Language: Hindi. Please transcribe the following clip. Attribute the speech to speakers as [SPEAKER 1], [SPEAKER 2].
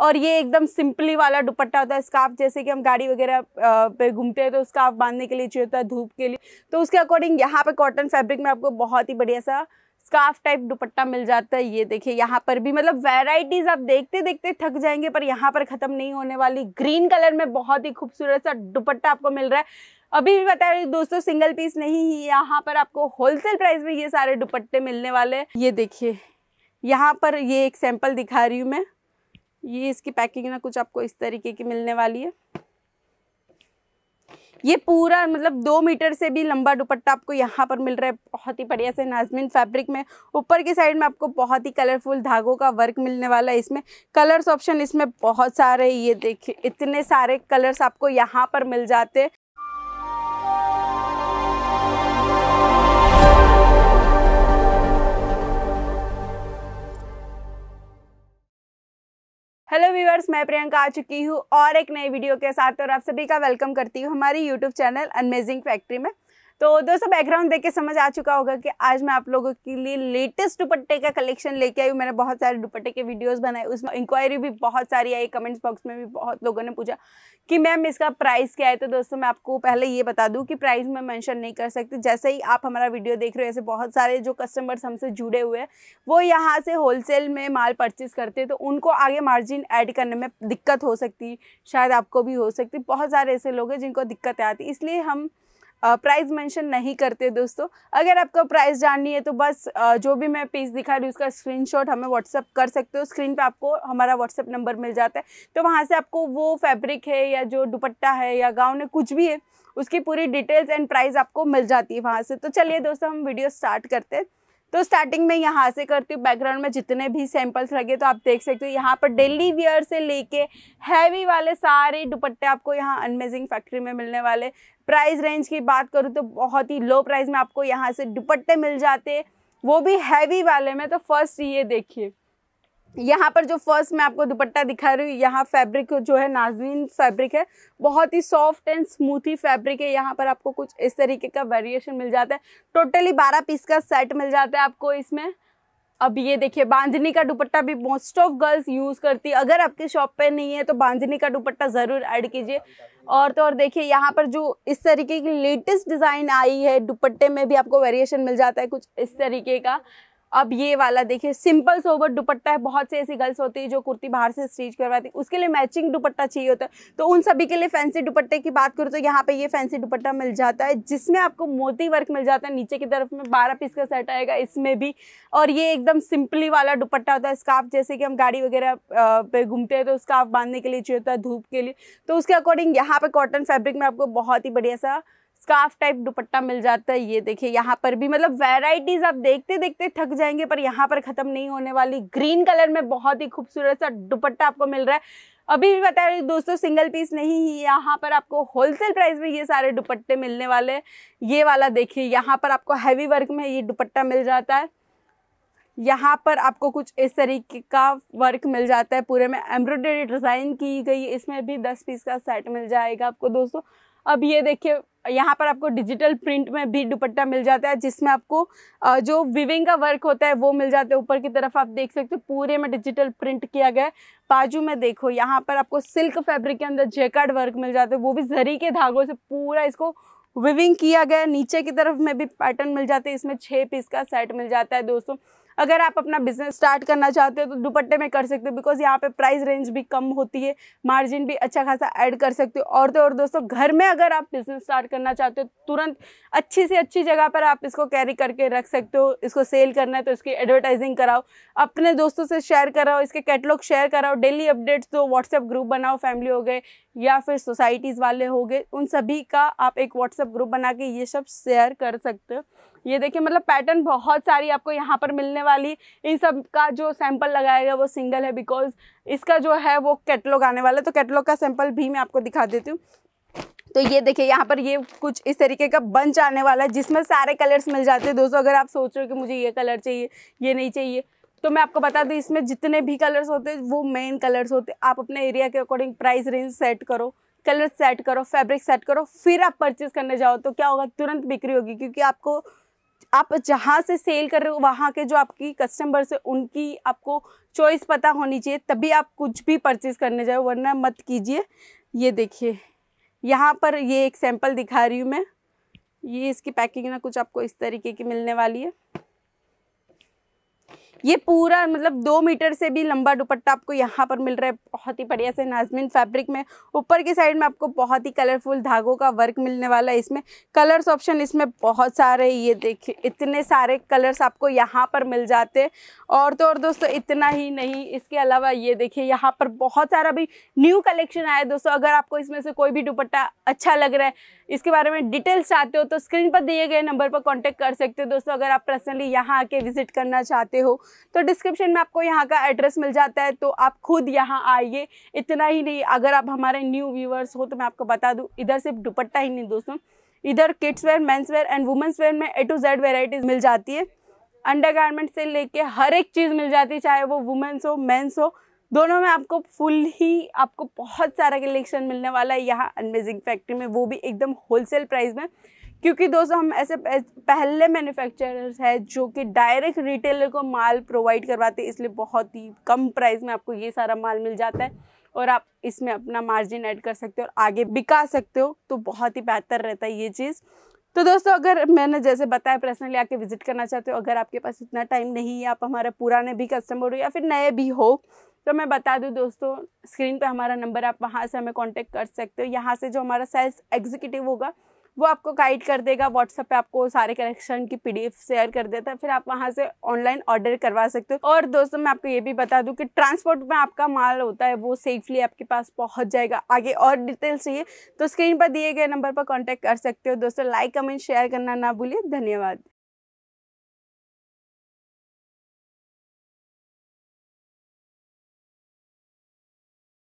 [SPEAKER 1] और ये एकदम सिंपली वाला दुपट्टा होता है स्काफ जैसे कि हम गाड़ी वगैरह पे घूमते हैं तो स्काफ बांधने के लिए चाहिए होता है धूप के लिए तो उसके अकॉर्डिंग यहाँ पे कॉटन फैब्रिक में आपको बहुत ही बढ़िया सा स्काफ टाइप दुपट्टा मिल जाता है ये देखिए यहाँ पर भी मतलब वेराइटीज आप देखते देखते थक जाएंगे पर यहाँ पर खत्म नहीं होने वाली ग्रीन कलर में बहुत ही खूबसूरत सा दुपट्टा आपको मिल रहा है अभी भी बता रही दोस्तों सिंगल पीस नहीं यहाँ पर आपको होलसेल प्राइस में ये सारे दुपट्टे मिलने वाले हैं ये देखिए यहाँ पर ये एक सैंपल दिखा रही हूँ मैं ये इसकी पैकिंग ना कुछ आपको इस तरीके की मिलने वाली है ये पूरा मतलब दो मीटर से भी लंबा दुपट्टा आपको यहाँ पर मिल रहा है बहुत ही बढ़िया से नाजमिन फैब्रिक में ऊपर की साइड में आपको बहुत ही कलरफुल धागों का वर्क मिलने वाला है इसमें कलर्स ऑप्शन इसमें बहुत सारे ये देखिए इतने सारे कलर्स आपको यहाँ पर मिल जाते हैं व्यूअर्स मैं प्रियंका आ चुकी हूँ और एक नई वीडियो के साथ और आप सभी का वेलकम करती हूँ हमारी यूट्यूब चैनल अनमेजिंग फैक्ट्री में तो दोस्तों बैकग्राउंड देख के समझ आ चुका होगा कि आज मैं आप लोगों के लिए लेटेस्ट दुपट्टे का कलेक्शन लेके आई हूँ मैंने बहुत सारे दुपट्टे के वीडियोस बनाए उसमें इंक्वायरी भी बहुत सारी आई कमेंट्स बॉक्स में भी बहुत लोगों ने पूछा कि मैम इसका प्राइस क्या है तो दोस्तों मैं आपको पहले ये बता दूँ कि प्राइस मैं मैंशन नहीं कर सकती जैसे ही आप हमारा वीडियो देख रहे हो ऐसे बहुत सारे जो कस्टमर्स हमसे जुड़े हुए हैं वो यहाँ से होलसेल में माल परचेज करते हैं तो उनको आगे मार्जिन ऐड करने में दिक्कत हो सकती शायद आपको भी हो सकती बहुत सारे ऐसे लोग हैं जिनको दिक्कतें आती इसलिए हम प्राइस मेंशन नहीं करते दोस्तों अगर आपको प्राइस जाननी है तो बस जो भी मैं पीस दिखा रही हूँ उसका स्क्रीनशॉट हमें व्हाट्सअप कर सकते हो स्क्रीन पे आपको हमारा व्हाट्सअप नंबर मिल जाता है तो वहाँ से आपको वो फैब्रिक है या जो दुपट्टा है या गाउन है कुछ भी है उसकी पूरी डिटेल्स एंड प्राइस आपको मिल जाती है वहाँ से तो चलिए दोस्तों हम वीडियो स्टार्ट करते हैं तो स्टार्टिंग में यहाँ से करती हूँ बैकग्राउंड में जितने भी सैंपल्स लगे तो आप देख सकते हो यहाँ पर डेली वियर से लेके हैवी वाले सारे दुपट्टे आपको यहाँ अनमेजिंग फैक्ट्री में मिलने वाले प्राइस रेंज की बात करूँ तो बहुत ही लो प्राइस में आपको यहाँ से दुपट्टे मिल जाते वो भी हैवी वाले में तो फर्स्ट ये देखिए यहाँ पर जो फर्स्ट मैं आपको दुपट्टा दिखा रही हूँ यहाँ फैब्रिक जो है नाजनीन फैब्रिक है बहुत ही सॉफ्ट एंड स्मूथी फैब्रिक है यहाँ पर आपको कुछ इस तरीके का वेरिएशन मिल जाता है टोटली बारह पीस का सेट मिल जाता है आपको इसमें अब ये देखिए बांधनी का दुपट्टा भी मोस्ट ऑफ गर्ल्स यूज़ करती है अगर आपके शॉप पे नहीं है तो बांधनी का दुपट्टा ज़रूर ऐड कीजिए और तो और देखिए यहाँ पर जो इस तरीके की लेटेस्ट डिज़ाइन आई है दुपट्टे में भी आपको वेरिएशन मिल जाता है कुछ इस तरीके का अब ये वाला देखिए सिंपल सोवर दुपट्टा है बहुत से ऐसी गर्ल्स होती है जो कुर्ती बाहर से स्टिच करवाती है उसके लिए मैचिंग दुपट्टा चाहिए होता है तो उन सभी के लिए फैंसी दुपट्टे की बात करूँ तो यहाँ पे ये फैंसी दुपट्टा मिल जाता है जिसमें आपको मोती वर्क मिल जाता है नीचे की तरफ में बारह पीस का सेट आएगा इसमें भी और ये एकदम सिंपली वाला दुपट्टा होता है स्काफ जैसे कि हम गाड़ी वगैरह पे घूमते हैं तो स्काफ बांधने के लिए चाहिए होता है धूप के लिए तो उसके अकॉर्डिंग यहाँ पर कॉटन फैब्रिक में आपको बहुत ही बढ़िया सा स्काफ टाइप दुपट्टा मिल जाता है ये देखिए यहाँ पर भी मतलब वेराइटीज आप देखते देखते थक जाएंगे पर यहाँ पर खत्म नहीं होने वाली ग्रीन कलर में बहुत ही खूबसूरत सा दुपट्टा आपको मिल रहा है अभी भी बता रही दोस्तों सिंगल पीस नहीं ही यहाँ पर आपको होलसेल प्राइस में ये सारे दुपट्टे मिलने वाले ये वाला देखिए यहाँ पर आपको हैवी वर्क में ये दुपट्टा मिल जाता है यहाँ पर आपको कुछ इस तरीके का वर्क मिल जाता है पूरे में एम्ब्रॉयडरी डिज़ाइन की गई इसमें भी दस पीस का सेट मिल जाएगा आपको दोस्तों अब ये देखिए यहाँ पर आपको डिजिटल प्रिंट में भी दुपट्टा मिल जाता है जिसमें आपको जो विविंग का वर्क होता है वो मिल जाता है ऊपर की तरफ आप देख सकते हो पूरे में डिजिटल प्रिंट किया गया है बाजू में देखो यहाँ पर आपको सिल्क फैब्रिक के अंदर जेकार्ड वर्क मिल जाता है वो भी जरी के धागों से पूरा इसको विविंग किया गया नीचे की तरफ में भी पैटर्न मिल जाते हैं इसमें छः पीस का सेट मिल जाता है दोस्तों अगर आप अपना बिजनेस स्टार्ट करना चाहते हो तो दुपट्टे में कर सकते हो बिकॉज यहाँ पे प्राइस रेंज भी कम होती है मार्जिन भी अच्छा खासा ऐड कर सकते हो और तो और दोस्तों घर में अगर आप बिजनेस स्टार्ट करना चाहते हो तो तुरंत अच्छी से अच्छी जगह पर आप इसको कैरी करके रख सकते हो इसको सेल करना है तो इसकी एडवर्टाइजिंग कराओ अपने दोस्तों से शेयर कराओ इसके कैटलॉग शेयर कराओ डेली अपडेट्स दो व्हाट्सएप ग्रुप बनाओ फैमिली हो गए या फिर सोसाइटीज़ वाले हो गए उन सभी का आप एक व्हाट्सएप ग्रुप बना के ये सब शेयर कर सकते हो ये देखिए मतलब पैटर्न बहुत सारी आपको यहाँ पर मिलने वाली इन सब का जो सैंपल लगाया गया वो सिंगल है बिकॉज इसका जो है वो कैटलॉग आने वाला है तो कैटलॉग का सैंपल भी मैं आपको दिखा देती हूँ तो ये देखिए यहाँ पर ये कुछ इस तरीके का बंच आने वाला है जिसमें सारे कलर्स मिल जाते हैं दोस्तों अगर आप सोच रहे हो कि मुझे ये कलर चाहिए ये नहीं चाहिए तो मैं आपको बता दूँ इसमें जितने भी कलर्स होते हैं वो मेन कलर्स होते हैं आप अपने एरिया के अकॉर्डिंग प्राइस रेंज सेट करो कलर सेट करो फैब्रिक सेट करो फिर आप परचेज़ करने जाओ तो क्या होगा तुरंत बिक्री होगी क्योंकि आपको आप जहाँ से सेल कर रहे हो वहाँ के जो आपकी कस्टमर्स है उनकी आपको चॉइस पता होनी चाहिए तभी आप कुछ भी परचेज करने जाओ वरना मत कीजिए ये देखिए यहाँ पर ये एक सैंपल दिखा रही हूँ मैं ये इसकी पैकिंग ना कुछ आपको इस तरीके की मिलने वाली है ये पूरा मतलब दो मीटर से भी लंबा दुपट्टा आपको यहाँ पर मिल रहा है बहुत ही बढ़िया से नाजमिन फैब्रिक में ऊपर की साइड में आपको बहुत ही कलरफुल धागों का वर्क मिलने वाला है इसमें कलर्स ऑप्शन इसमें बहुत सारे ये देखिए इतने सारे कलर्स आपको यहाँ पर मिल जाते और तो और दोस्तों इतना ही नहीं इसके अलावा ये देखिए यहाँ पर बहुत सारा भी न्यू कलेक्शन आया दोस्तों अगर आपको इसमें से कोई भी दुपट्टा अच्छा लग रहा है इसके बारे में डिटेल्स चाहते हो तो स्क्रीन पर दिए गए नंबर पर कॉन्टैक्ट कर सकते हो दोस्तों अगर आप पर्सनली यहाँ आके विजिट करना चाहते हो तो डिस्क्रिप्शन में आपको यहाँ का एड्रेस मिल जाता है तो आप खुद यहाँ आइए इतना ही नहीं अगर आप हमारे न्यू व्यूवर्स हो तो मैं आपको बता दूँ इधर सिर्फ दुपट्टा ही नहीं दोस्तों इधर kids wear men's wear and women's wear में ए टू जेड वेराइटीज़ मिल जाती है अंडर से लेके हर एक चीज़ मिल जाती है चाहे वो वुमेंस हो मेंस हो दोनों में आपको फुल ही आपको बहुत सारा कलेक्शन मिलने वाला है यहाँ अनमेजिंग फैक्ट्री में वो भी एकदम होलसेल प्राइस में क्योंकि दोस्तों हम ऐसे पहले मैन्युफैक्चरर्स हैं जो कि डायरेक्ट रिटेलर को माल प्रोवाइड करवाते हैं इसलिए बहुत ही कम प्राइस में आपको ये सारा माल मिल जाता है और आप इसमें अपना मार्जिन ऐड कर सकते हो और आगे बिका सकते हो तो बहुत ही बेहतर रहता है ये चीज़ तो दोस्तों अगर मैंने जैसे बताया पर्सनली आके विजिट करना चाहते हो अगर आपके पास इतना टाइम नहीं है आप हमारे पुराने भी कस्टमर हो या फिर नए भी हो तो मैं बता दूं दोस्तों स्क्रीन पे हमारा नंबर आप वहाँ से हमें कांटेक्ट कर सकते हो यहाँ से जो हमारा सेल्स एग्जीक्यूटिव होगा वो आपको गाइड कर देगा व्हाट्सएप पे आपको सारे कलेक्शन की पी शेयर कर देता है फिर आप वहाँ से ऑनलाइन ऑर्डर करवा सकते हो और दोस्तों मैं आपको ये भी बता दूँ कि ट्रांसपोर्ट में आपका माल होता है वो सेफली आपके पास पहुँच जाएगा आगे और डिटेल्स चाहिए तो स्क्रीन पर दिए गए नंबर पर कॉन्टैक्ट कर सकते हो दोस्तों लाइक कमेंट शेयर करना ना भूलिए धन्यवाद